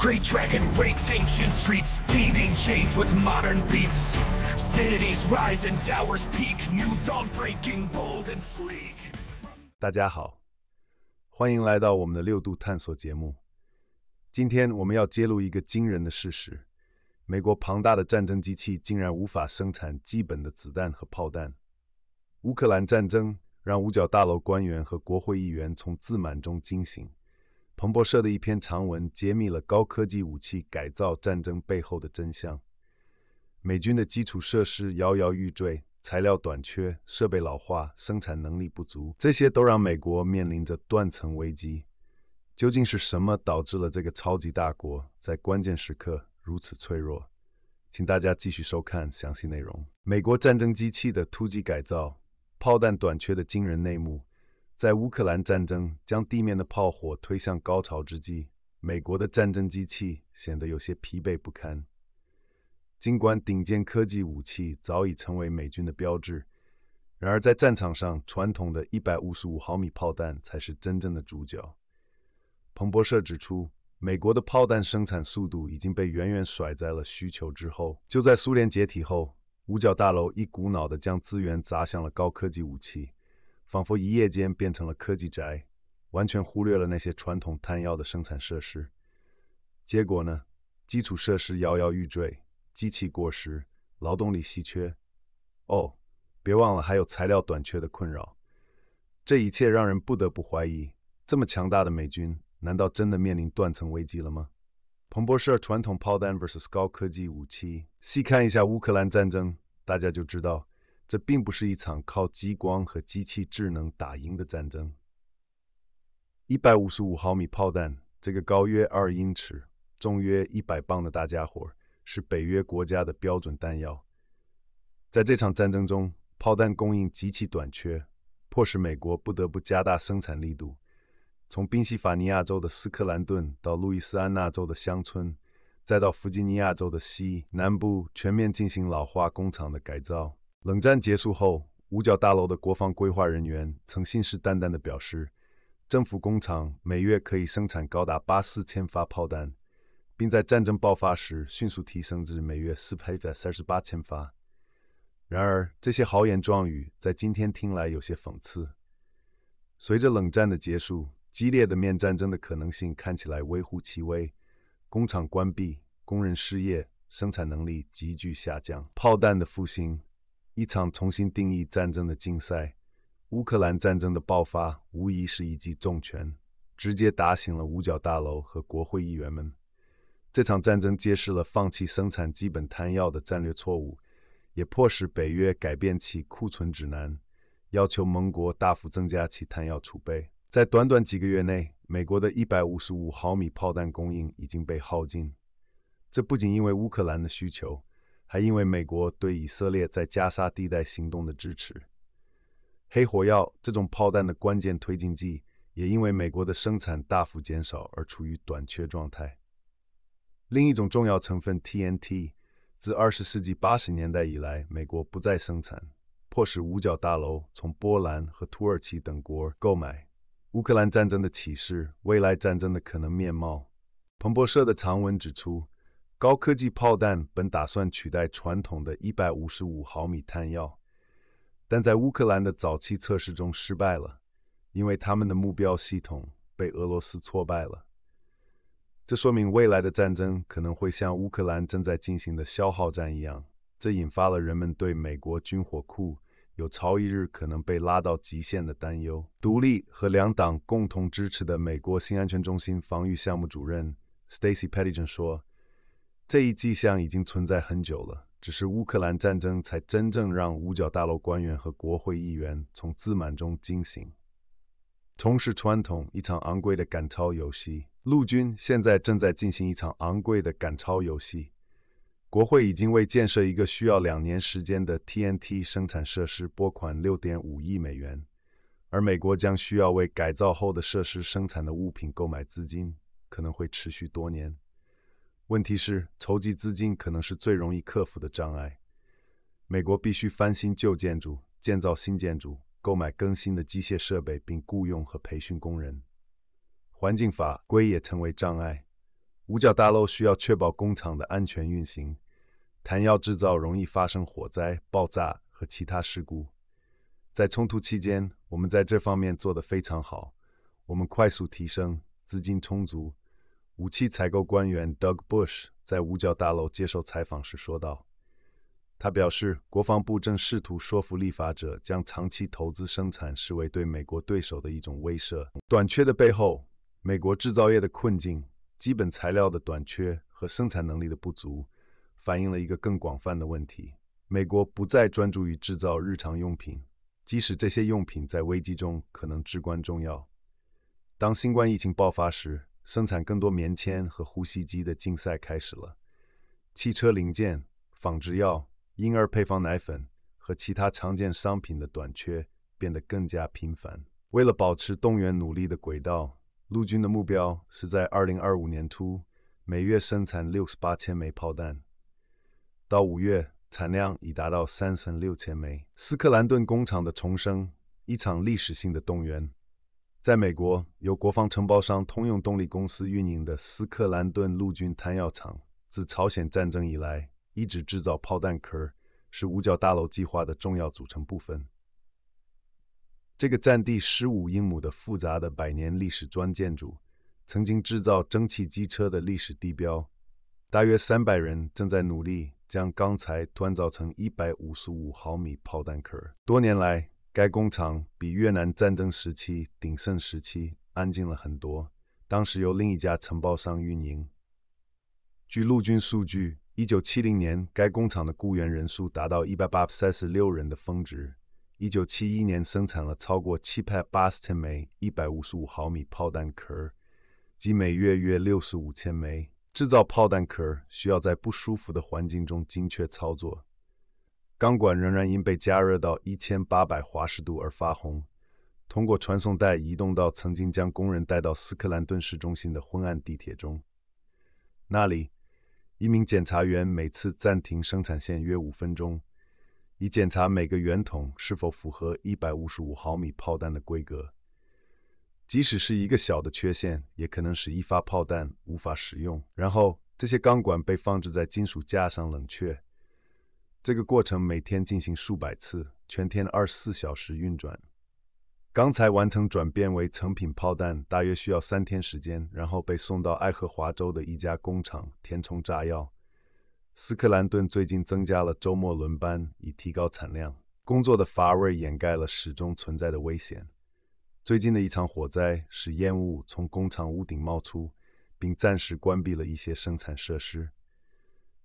Great Dragon Breaks Ancient Streets，Speeding Change With Modern Beats，Cities Rise And t o w e r s Peak，New Dog Breaking Bold And Sleek。大家好，欢迎来到我们的六度探索节目。今天我们要揭露一个惊人的事实，美国庞大的战争机器竟然无法生产基本的子弹和炮弹。乌克兰战争让五角大楼官员和国会议员从自满中惊醒。彭博社的一篇长文揭秘了高科技武器改造战争背后的真相。美军的基础设施摇摇欲坠，材料短缺，设备老化，生产能力不足，这些都让美国面临着断层危机。究竟是什么导致了这个超级大国在关键时刻如此脆弱？请大家继续收看详细内容：美国战争机器的突击改造，炮弹短缺的惊人内幕。在乌克兰战争将地面的炮火推向高潮之际，美国的战争机器显得有些疲惫不堪。尽管顶尖科技武器早已成为美军的标志，然而在战场上，传统的一百五十五毫米炮弹才是真正的主角。彭博社指出，美国的炮弹生产速度已经被远远甩在了需求之后。就在苏联解体后，五角大楼一股脑地将资源砸向了高科技武器。仿佛一夜间变成了科技宅，完全忽略了那些传统弹药的生产设施。结果呢，基础设施摇摇欲坠，机器过时，劳动力稀缺。哦，别忘了还有材料短缺的困扰。这一切让人不得不怀疑：这么强大的美军，难道真的面临断层危机了吗？彭博社：传统炮弹 vs 高科技武器。细看一下乌克兰战争，大家就知道。这并不是一场靠激光和机器智能打赢的战争。一百五十五毫米炮弹，这个高约二英尺、重约一百磅的大家伙，是北约国家的标准弹药。在这场战争中，炮弹供应极其短缺，迫使美国不得不加大生产力度。从宾夕法尼亚州的斯克兰顿到路易斯安那州的乡村，再到弗吉尼亚州的西南部，全面进行老化工厂的改造。冷战结束后，五角大楼的国防规划人员曾信誓旦旦地表示，政府工厂每月可以生产高达八四千发炮弹，并在战争爆发时迅速提升至每月四百三十八千发。然而，这些豪言壮语在今天听来有些讽刺。随着冷战的结束，激烈的面战争的可能性看起来微乎其微，工厂关闭，工人失业，生产能力急剧下降，炮弹的复兴。一场重新定义战争的竞赛，乌克兰战争的爆发无疑是一记重拳，直接打醒了五角大楼和国会议员们。这场战争揭示了放弃生产基本弹药的战略错误，也迫使北约改变其库存指南，要求盟国大幅增加其弹药储备。在短短几个月内，美国的155毫米炮弹供应已经被耗尽。这不仅因为乌克兰的需求。还因为美国对以色列在加沙地带行动的支持，黑火药这种炮弹的关键推进剂也因为美国的生产大幅减少而处于短缺状态。另一种重要成分 TNT，自20世纪80年代以来，美国不再生产，迫使五角大楼从波兰和土耳其等国购买。乌克兰战争的启示，未来战争的可能面貌。彭博社的长文指出。高科技炮弹本打算取代传统的一百五十五毫米弹药，但在乌克兰的早期测试中失败了，因为他们的目标系统被俄罗斯挫败了。这说明未来的战争可能会像乌克兰正在进行的消耗战一样。这引发了人们对美国军火库有朝一日可能被拉到极限的担忧。独立和两党共同支持的美国新安全中心防御项目主任 Stacy Pedersen 说。这一迹象已经存在很久了，只是乌克兰战争才真正让五角大楼官员和国会议员从自满中惊醒。重拾传统，一场昂贵的赶超游戏。陆军现在正在进行一场昂贵的赶超游戏。国会已经为建设一个需要两年时间的 TNT 生产设施拨款6.5亿美元，而美国将需要为改造后的设施生产的物品购买资金，可能会持续多年。问题是筹集资金可能是最容易克服的障碍。美国必须翻新旧建筑、建造新建筑、购买更新的机械设备，并雇佣和培训工人。环境法规也成为障碍。五角大楼需要确保工厂的安全运行。弹药制造容易发生火灾、爆炸和其他事故。在冲突期间，我们在这方面做得非常好。我们快速提升，资金充足。武器采购官员 Doug Bush 在五角大楼接受采访时说道：“他表示，国防部正试图说服立法者将长期投资生产视为对美国对手的一种威慑。短缺的背后，美国制造业的困境、基本材料的短缺和生产能力的不足，反映了一个更广泛的问题：美国不再专注于制造日常用品，即使这些用品在危机中可能至关重要。当新冠疫情爆发时，”生产更多棉签和呼吸机的竞赛开始了。汽车零件、纺织药、婴儿配方奶粉和其他常见商品的短缺变得更加频繁。为了保持动员努力的轨道，陆军的目标是在二零二五年初每月生产六十八千枚炮弹。到五月，产量已达到三十六千枚。斯克兰顿工厂的重生，一场历史性的动员。在美国，由国防承包商通用动力公司运营的斯克兰顿陆军弹药厂，自朝鲜战争以来一直制造炮弹壳，是五角大楼计划的重要组成部分。这个占地十五英亩的复杂的百年历史砖建筑，曾经制造蒸汽机车的历史地标。大约三百人正在努力将钢材锻造成一百五十五毫米炮弹壳。多年来。该工厂比越南战争时期鼎盛时期安静了很多。当时由另一家承包商运营。据陆军数据，1970年该工厂的雇员人数达到1836人的峰值。1971年生产了超过78000枚155毫米炮弹壳，即每月约65000枚。制造炮弹壳需要在不舒服的环境中精确操作。钢管仍然因被加热到一千八百华氏度而发红，通过传送带移动到曾经将工人带到斯克兰顿市中心的昏暗地铁中。那里，一名检查员每次暂停生产线约五分钟，以检查每个圆筒是否符合一百五十五毫米炮弹的规格。即使是一个小的缺陷，也可能使一发炮弹无法使用。然后，这些钢管被放置在金属架上冷却。这个过程每天进行数百次，全天二十四小时运转。钢材完成转变为成品炮弹，大约需要三天时间，然后被送到爱荷华州的一家工厂填充炸药。斯克兰顿最近增加了周末轮班，以提高产量。工作的乏味掩盖了始终存在的危险。最近的一场火灾使烟雾从工厂屋顶冒出，并暂时关闭了一些生产设施。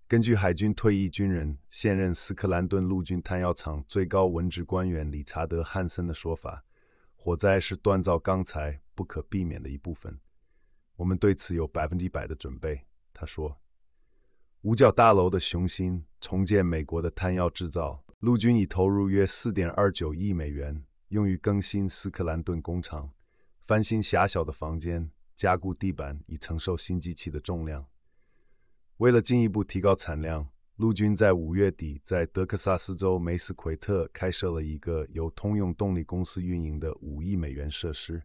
根据海军退役军人、现任斯克兰顿陆军弹药厂最高文职官员理查德·汉森的说法，火灾是锻造钢材不可避免的一部分。我们对此有百分之百的准备，他说。五角大楼的雄心重建美国的弹药制造。陆军已投入约4.29亿美元，用于更新斯克兰顿工厂，翻新狭小的房间，加固地板以承受新机器的重量。为了进一步提高产量，陆军在五月底在德克萨斯州梅斯奎特开设了一个由通用动力公司运营的五亿美元设施。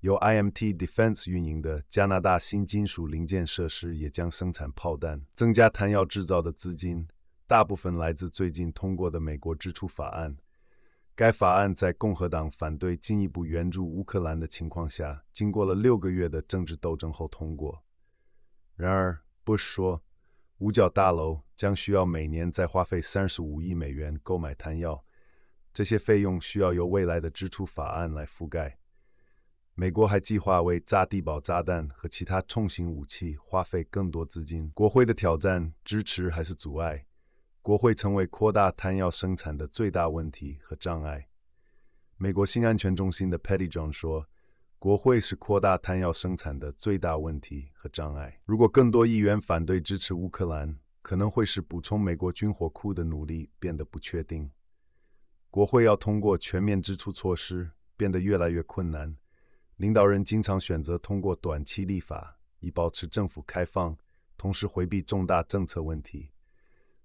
由 IMT Defense 运营的加拿大新金属零件设施也将生产炮弹，增加弹药制造的资金，大部分来自最近通过的美国支出法案。该法案在共和党反对进一步援助乌克兰的情况下，经过了六个月的政治斗争后通过。然而，Bush 说，五角大楼将需要每年再花费35亿美元购买弹药，这些费用需要由未来的支出法案来覆盖。美国还计划为炸地堡炸弹和其他重型武器花费更多资金。国会的挑战、支持还是阻碍？国会成为扩大弹药生产的最大问题和障碍。美国新安全中心的 Patty j o h n 说。国会是扩大弹药生产的最大问题和障碍。如果更多议员反对支持乌克兰，可能会使补充美国军火库的努力变得不确定。国会要通过全面支出措施变得越来越困难。领导人经常选择通过短期立法以保持政府开放，同时回避重大政策问题。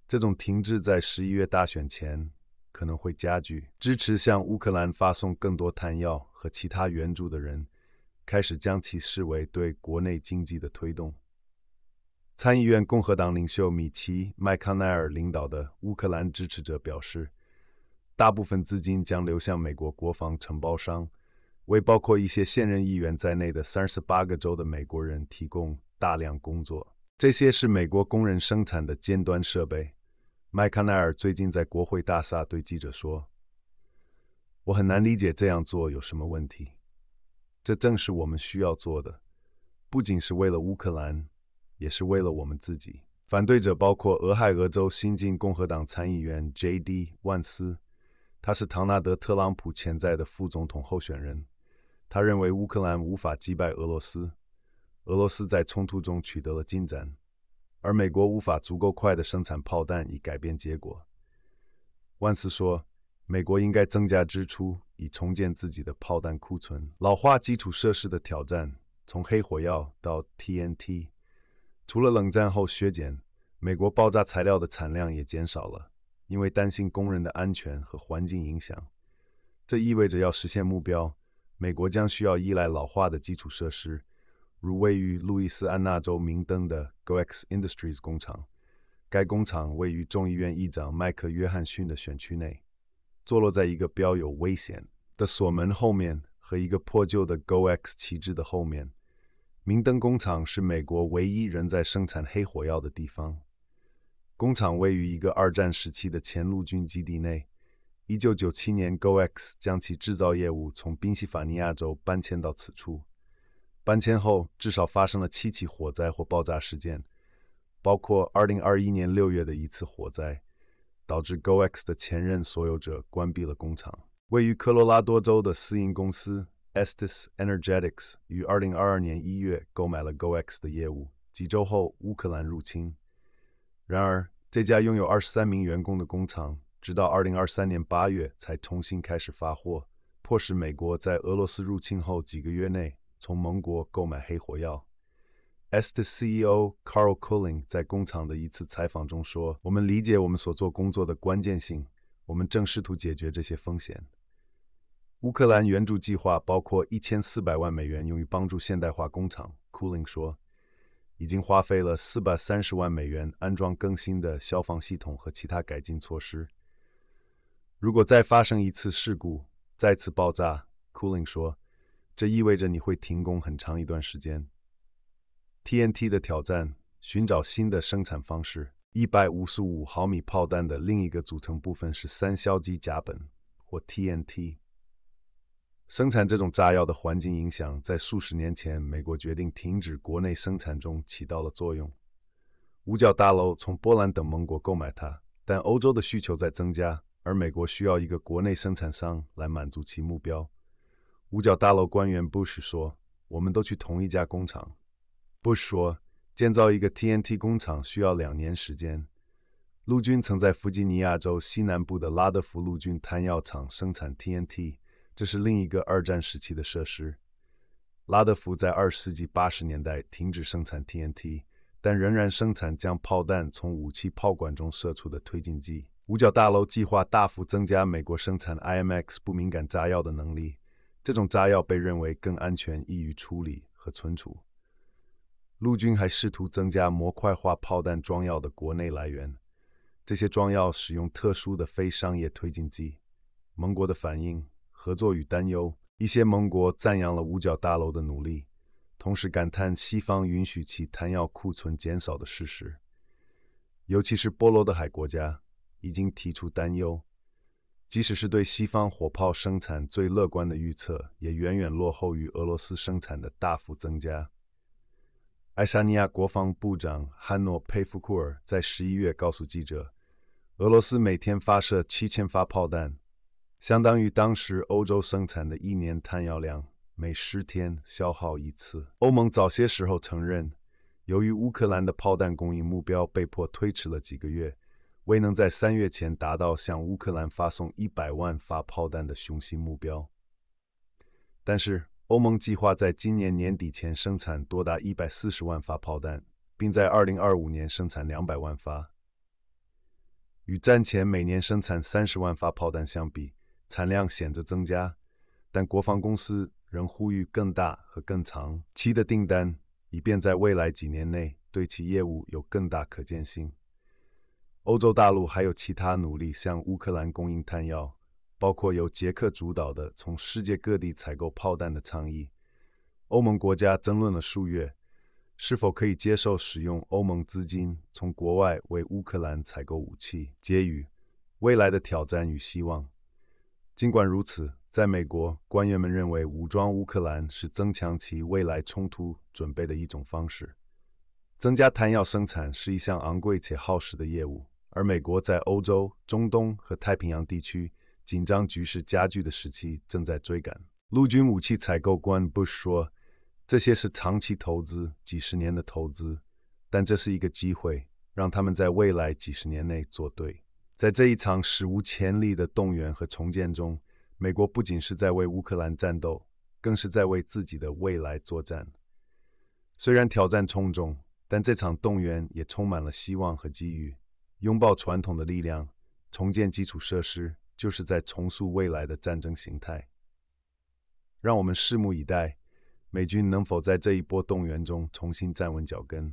这种停滞在十一月大选前可能会加剧。支持向乌克兰发送更多弹药和其他援助的人。开始将其视为对国内经济的推动。参议院共和党领袖米奇·麦康奈尔领导的乌克兰支持者表示，大部分资金将流向美国国防承包商，为包括一些现任议员在内的三十八个州的美国人提供大量工作。这些是美国工人生产的尖端设备。麦康奈尔最近在国会大厦对记者说：“我很难理解这样做有什么问题。”这正是我们需要做的，不仅是为了乌克兰，也是为了我们自己。反对者包括俄亥俄州新晋共和党参议员 J.D. 万斯，他是唐纳德·特朗普潜在的副总统候选人。他认为乌克兰无法击败俄罗斯，俄罗斯在冲突中取得了进展，而美国无法足够快的生产炮弹以改变结果。万斯说，美国应该增加支出。以重建自己的炮弹库存，老化基础设施的挑战。从黑火药到 TNT，除了冷战后削减，美国爆炸材料的产量也减少了，因为担心工人的安全和环境影响。这意味着要实现目标，美国将需要依赖老化的基础设施，如位于路易斯安那州明登的 Goex Industries 工厂。该工厂位于众议院议长麦克·约翰逊的选区内。坐落在一个标有“危险”的锁门后面和一个破旧的 GoX 旗帜的后面，明灯工厂是美国唯一仍在生产黑火药的地方。工厂位于一个二战时期的前陆军基地内。1997年，GoX 将其制造业务从宾夕法尼亚州搬迁到此处。搬迁后，至少发生了七起火灾或爆炸事件，包括2021年6月的一次火灾。导致 g o x 的前任所有者关闭了工厂。位于科罗拉多州的私营公司 Estes Energetics 于2022年1月购买了 g o x 的业务。几周后，乌克兰入侵。然而，这家拥有23名员工的工厂直到2023年8月才重新开始发货，迫使美国在俄罗斯入侵后几个月内从盟国购买黑火药。Est CEO Carl Cooling 在工厂的一次采访中说：“我们理解我们所做工作的关键性，我们正试图解决这些风险。”乌克兰援助计划包括1400万美元用于帮助现代化工厂。Cooling 说：“已经花费了430万美元安装更新的消防系统和其他改进措施。如果再发生一次事故，再次爆炸，Cooling 说，这意味着你会停工很长一段时间。” TNT 的挑战：寻找新的生产方式。一百五十五毫米炮弹的另一个组成部分是三硝基甲苯或 TNT。生产这种炸药的环境影响，在数十年前，美国决定停止国内生产中起到了作用。五角大楼从波兰等盟国购买它，但欧洲的需求在增加，而美国需要一个国内生产商来满足其目标。五角大楼官员 Bush 说：“我们都去同一家工厂。” Bush 说，建造一个 TNT 工厂需要两年时间。陆军曾在弗吉尼亚州西南部的拉德福陆军弹药厂生产 TNT，这是另一个二战时期的设施。拉德福在20世纪80年代停止生产 TNT，但仍然生产将炮弹从武器炮管中射出的推进剂。五角大楼计划大幅增加美国生产 IMX 不敏感炸药的能力，这种炸药被认为更安全、易于处理和存储。陆军还试图增加模块化炮弹装药的国内来源，这些装药使用特殊的非商业推进剂。盟国的反应：合作与担忧。一些盟国赞扬了五角大楼的努力，同时感叹西方允许其弹药库存减少的事实。尤其是波罗的海国家已经提出担忧，即使是对西方火炮生产最乐观的预测，也远远落后于俄罗斯生产的大幅增加。爱沙尼亚国防部长汉诺佩夫库尔在十一月告诉记者，俄罗斯每天发射七千发炮弹，相当于当时欧洲生产的一年弹药量，每十天消耗一次。欧盟早些时候承认，由于乌克兰的炮弹供应目标被迫推迟了几个月，未能在三月前达到向乌克兰发送一百万发炮弹的雄心目标。但是，欧盟计划在今年年底前生产多达140万发炮弹，并在2025年生产200万发。与战前每年生产30万发炮弹相比，产量显著增加。但国防公司仍呼吁更大和更长期的订单，以便在未来几年内对其业务有更大可见性。欧洲大陆还有其他努力向乌克兰供应弹药。包括由捷克主导的从世界各地采购炮弹的倡议，欧盟国家争论了数月，是否可以接受使用欧盟资金从国外为乌克兰采购武器。结语：未来的挑战与希望。尽管如此，在美国，官员们认为武装乌克兰是增强其未来冲突准备的一种方式。增加弹药生产是一项昂贵且耗时的业务，而美国在欧洲、中东和太平洋地区。紧张局势加剧的时期正在追赶。陆军武器采购官 Bush 说：“这些是长期投资，几十年的投资，但这是一个机会，让他们在未来几十年内做对。在这一场史无前例的动员和重建中，美国不仅是在为乌克兰战斗，更是在为自己的未来作战。虽然挑战重重，但这场动员也充满了希望和机遇，拥抱传统的力量，重建基础设施。”就是在重塑未来的战争形态，让我们拭目以待，美军能否在这一波动员中重新站稳脚跟。